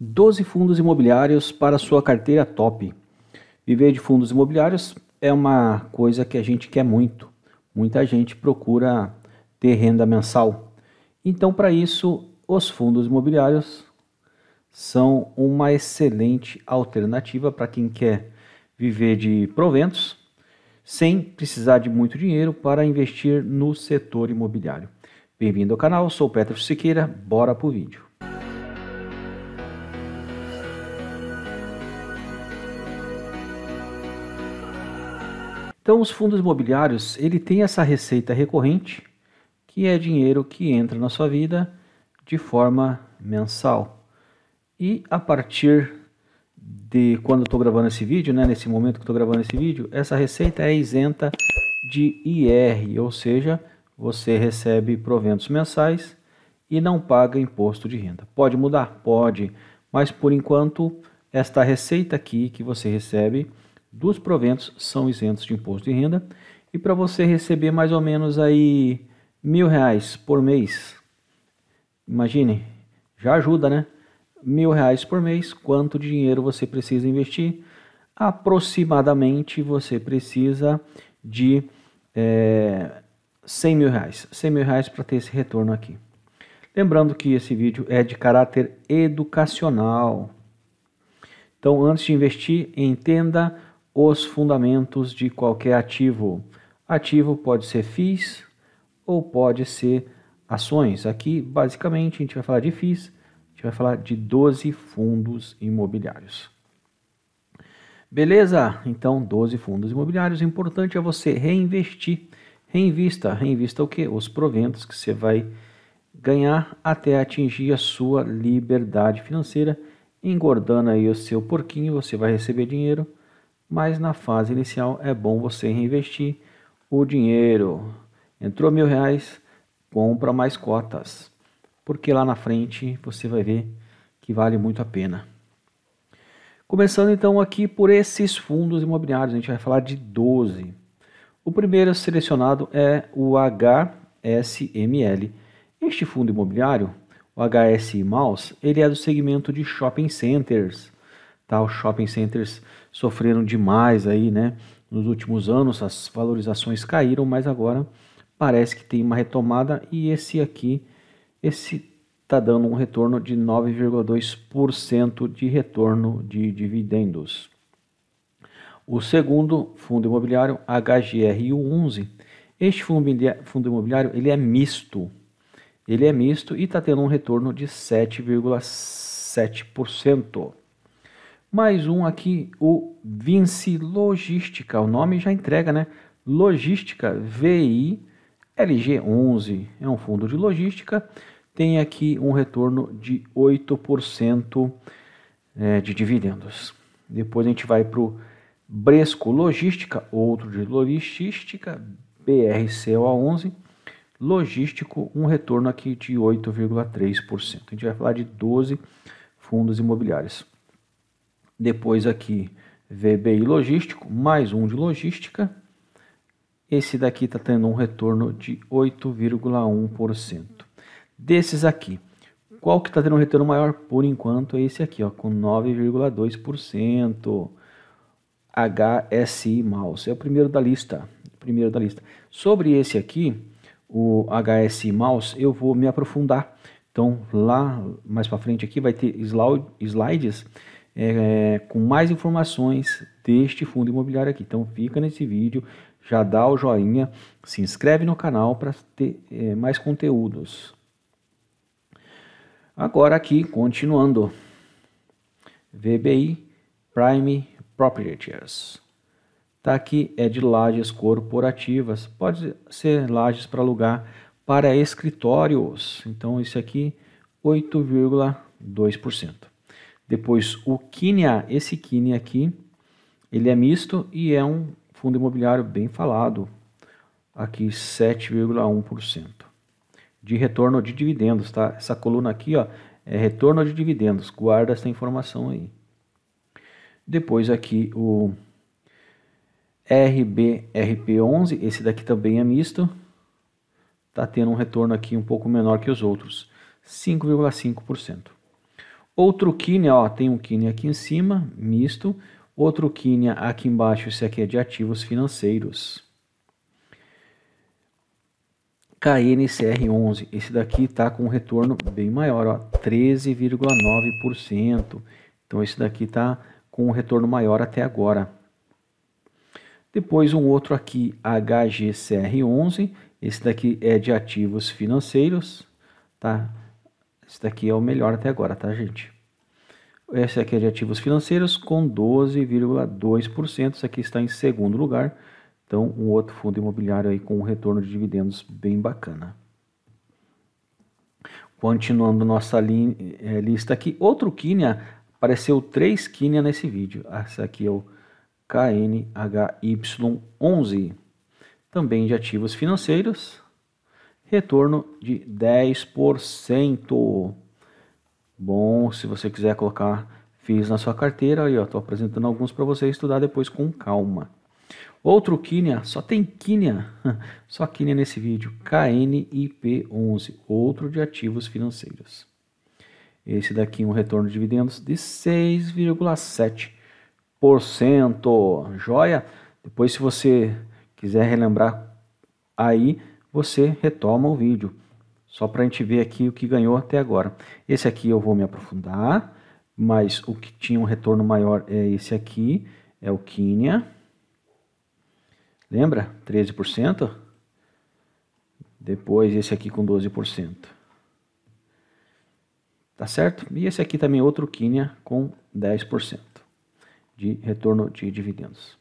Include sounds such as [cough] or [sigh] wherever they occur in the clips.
12 fundos imobiliários para sua carteira top. Viver de fundos imobiliários é uma coisa que a gente quer muito. Muita gente procura ter renda mensal. Então, para isso, os fundos imobiliários são uma excelente alternativa para quem quer viver de proventos sem precisar de muito dinheiro para investir no setor imobiliário. Bem-vindo ao canal, sou Petro Siqueira, bora pro vídeo. Então, os fundos imobiliários, ele tem essa receita recorrente, que é dinheiro que entra na sua vida de forma mensal. E a partir de quando estou gravando esse vídeo, né, nesse momento que estou gravando esse vídeo, essa receita é isenta de IR, ou seja, você recebe proventos mensais e não paga imposto de renda. Pode mudar? Pode, mas por enquanto, esta receita aqui que você recebe dos proventos são isentos de imposto de renda. E para você receber mais ou menos aí mil reais por mês, imagine, já ajuda, né? Mil reais por mês, quanto dinheiro você precisa investir? Aproximadamente você precisa de é, eh, 100 mil reais. 100 mil reais para ter esse retorno aqui. Lembrando que esse vídeo é de caráter educacional. Então, antes de investir, entenda os fundamentos de qualquer ativo. Ativo pode ser FIIs ou pode ser ações. Aqui, basicamente, a gente vai falar de FIIs, a gente vai falar de 12 fundos imobiliários. Beleza? Então, 12 fundos imobiliários. O importante é você reinvestir. Reinvista. Reinvista o quê? Os proventos que você vai ganhar até atingir a sua liberdade financeira. Engordando aí o seu porquinho, você vai receber dinheiro mas na fase inicial é bom você reinvestir o dinheiro. Entrou mil reais, compra mais cotas, porque lá na frente você vai ver que vale muito a pena. Começando então aqui por esses fundos imobiliários, a gente vai falar de 12. O primeiro selecionado é o HSML. Este fundo imobiliário, o HSI Mouse, ele é do segmento de shopping centers. Tá? Os shopping centers sofreram demais aí, né? Nos últimos anos as valorizações caíram, mas agora parece que tem uma retomada e esse aqui, esse tá dando um retorno de 9,2% de retorno de dividendos. O segundo fundo imobiliário, HGRU11, este fundo imobiliário ele é misto. Ele é misto e está tendo um retorno de 7,7%. Mais um aqui, o Vinci Logística. O nome já entrega, né? Logística VI LG11. É um fundo de logística. Tem aqui um retorno de 8% é, de dividendos. Depois a gente vai para o Bresco Logística, outro de logística, BRCOA11. Logístico, um retorno aqui de 8,3%. A gente vai falar de 12 fundos imobiliários. Depois aqui, VBI logístico, mais um de logística. Esse daqui está tendo um retorno de 8,1%. Desses aqui, qual que está tendo um retorno maior? Por enquanto é esse aqui, ó, com 9,2%. HSI Mouse, é o primeiro da lista. Primeiro da lista. Sobre esse aqui, o HSI Mouse, eu vou me aprofundar. Então, lá mais para frente aqui vai ter slides é, com mais informações deste fundo imobiliário aqui. Então fica nesse vídeo, já dá o joinha, se inscreve no canal para ter é, mais conteúdos. Agora aqui, continuando. VBI Prime Properties. Tá aqui é de lajes corporativas, pode ser lajes para alugar para escritórios. Então esse aqui 8,2%. Depois o Kinea, esse Kinea aqui, ele é misto e é um fundo imobiliário bem falado, aqui 7,1%. De retorno de dividendos, tá? Essa coluna aqui, ó, é retorno de dividendos. Guarda essa informação aí. Depois aqui o RBRP11, esse daqui também é misto. Tá tendo um retorno aqui um pouco menor que os outros, 5,5%. Outro quine, ó, tem um quine aqui em cima, misto. Outro quine aqui embaixo, esse aqui é de ativos financeiros. KNCR11, esse daqui está com um retorno bem maior, 13,9%. Então esse daqui está com um retorno maior até agora. Depois um outro aqui, HGCR11, esse daqui é de ativos financeiros, tá? Esse daqui é o melhor até agora, tá, gente? Esse aqui é de ativos financeiros com 12,2%. Isso aqui está em segundo lugar. Então, um outro fundo imobiliário aí com um retorno de dividendos bem bacana. Continuando nossa li é, lista aqui, outro Quínia, apareceu três Quínia nesse vídeo. Esse aqui é o KNHY11, também de ativos financeiros retorno de 10%. Bom, se você quiser colocar FIIs na sua carteira, aí estou apresentando alguns para você estudar depois com calma. Outro Quínia, só tem Quínia, [laughs] só Quínia nesse vídeo, KNIP11, outro de ativos financeiros. Esse daqui um retorno de dividendos de 6,7%. Joia? Depois se você quiser relembrar aí, você retoma o vídeo. Só para a gente ver aqui o que ganhou até agora. Esse aqui eu vou me aprofundar, mas o que tinha um retorno maior é esse aqui, é o Quínia. Lembra? 13%. Depois esse aqui com 12%. Tá certo? E esse aqui também outro Quínia com 10% de retorno de dividendos.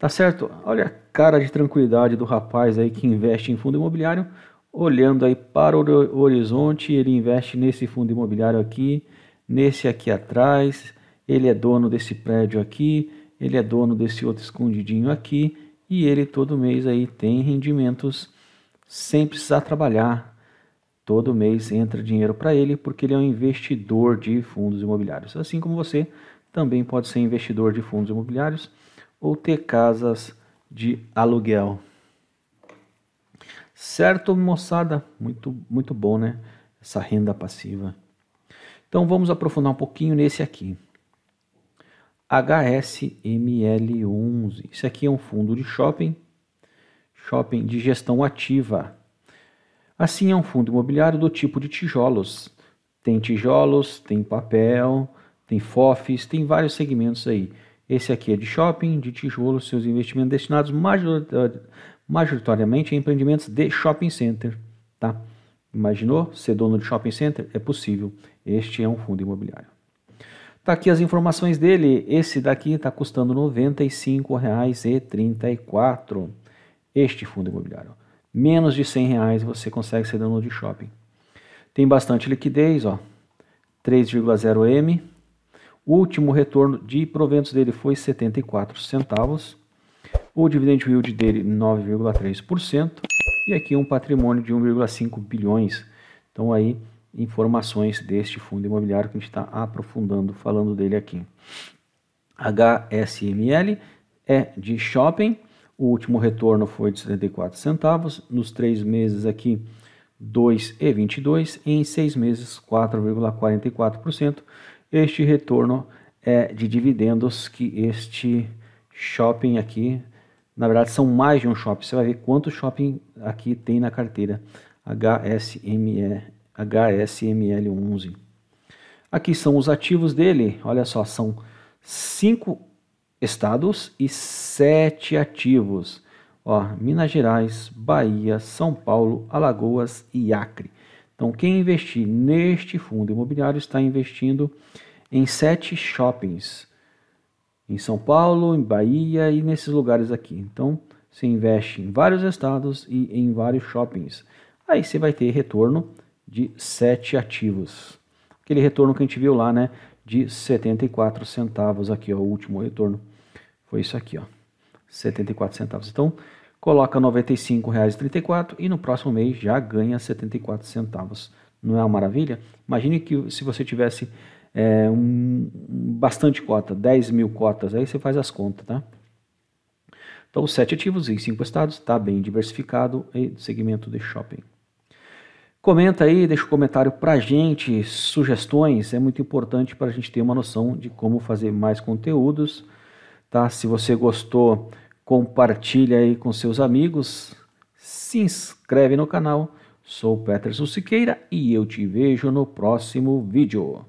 Tá certo? Olha a cara de tranquilidade do rapaz aí que investe em fundo imobiliário, olhando aí para o horizonte, ele investe nesse fundo imobiliário aqui, nesse aqui atrás, ele é dono desse prédio aqui, ele é dono desse outro escondidinho aqui, e ele todo mês aí tem rendimentos sem precisar trabalhar. Todo mês entra dinheiro para ele porque ele é um investidor de fundos imobiliários. Assim como você também pode ser investidor de fundos imobiliários ou ter casas de aluguel. Certo, moçada? Muito, muito bom, né? Essa renda passiva. Então vamos aprofundar um pouquinho nesse aqui. HSML11. Isso aqui é um fundo de shopping, shopping de gestão ativa. Assim é um fundo imobiliário do tipo de tijolos. Tem tijolos, tem papel, tem FOFs, tem vários segmentos aí. Esse aqui é de shopping, de tijolo, seus investimentos destinados majoritariamente a empreendimentos de shopping center. Tá? Imaginou ser dono de shopping center? É possível. Este é um fundo imobiliário. Tá aqui as informações dele. Esse daqui está custando R$ 95,34. Este fundo imobiliário. Menos de R$ reais você consegue ser dono de shopping. Tem bastante liquidez, ó. 3,0M, o último retorno de proventos dele foi 74 centavos. O dividend yield dele 9,3% e aqui um patrimônio de 1,5 bilhões. Então aí informações deste fundo imobiliário que a gente está aprofundando falando dele aqui. HSML é de shopping. O último retorno foi de 74 centavos. Nos três meses aqui 2,22, em seis meses 4,44% este retorno é de dividendos que este shopping aqui, na verdade são mais de um shopping, você vai ver quanto shopping aqui tem na carteira HSME, HSML11. Aqui são os ativos dele, olha só, são cinco estados e sete ativos. Ó, Minas Gerais, Bahia, São Paulo, Alagoas e Acre. Então, quem investir neste fundo imobiliário está investindo em sete shoppings em São Paulo, em Bahia e nesses lugares aqui. Então, você investe em vários estados e em vários shoppings. Aí você vai ter retorno de sete ativos. Aquele retorno que a gente viu lá, né, de 74 centavos aqui, ó, o último retorno. Foi isso aqui, ó. 74 centavos. Então, coloca R$ 95,34 e no próximo mês já ganha 74 centavos. Não é uma maravilha? Imagine que se você tivesse é, um, bastante cota, 10 mil cotas, aí você faz as contas, tá? Então, sete ativos em cinco estados, está bem diversificado e segmento de shopping. Comenta aí, deixa um comentário para gente, sugestões, é muito importante para a gente ter uma noção de como fazer mais conteúdos, tá? Se você gostou compartilha aí com seus amigos, se inscreve no canal. Sou Peterson Siqueira e eu te vejo no próximo vídeo.